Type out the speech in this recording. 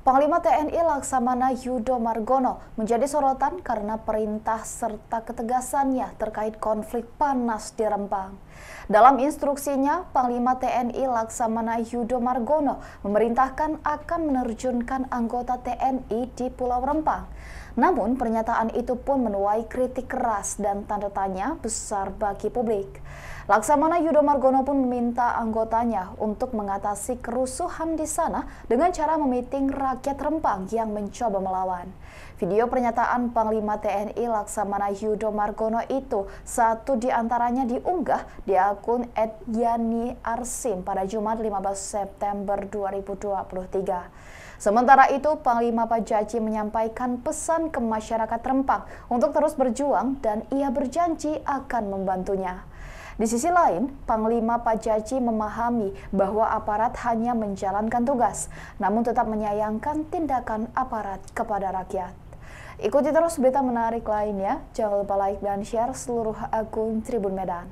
Panglima TNI Laksamana Yudo Margono menjadi sorotan karena perintah serta ketegasannya terkait konflik panas di Rempang. Dalam instruksinya, Panglima TNI Laksamana Yudo Margono memerintahkan akan menerjunkan anggota TNI di Pulau Rempang. Namun, pernyataan itu pun menuai kritik keras dan tanda tanya besar bagi publik. Laksamana Yudo Margono pun meminta anggotanya untuk mengatasi kerusuhan di sana dengan cara memiting rakyat Rempang yang mencoba melawan. Video pernyataan Panglima TNI Laksamana Yudo Margono itu satu di antaranya diunggah di akun @yani Arsim pada Jumat 15 September 2023. Sementara itu, Panglima Pajaji menyampaikan pesan ke masyarakat Rempang untuk terus berjuang dan ia berjanji akan membantunya. Di sisi lain, Panglima Pajaci memahami bahwa aparat hanya menjalankan tugas, namun tetap menyayangkan tindakan aparat kepada rakyat. Ikuti terus berita menarik lainnya. Jangan lupa like dan share seluruh akun Tribun Medan.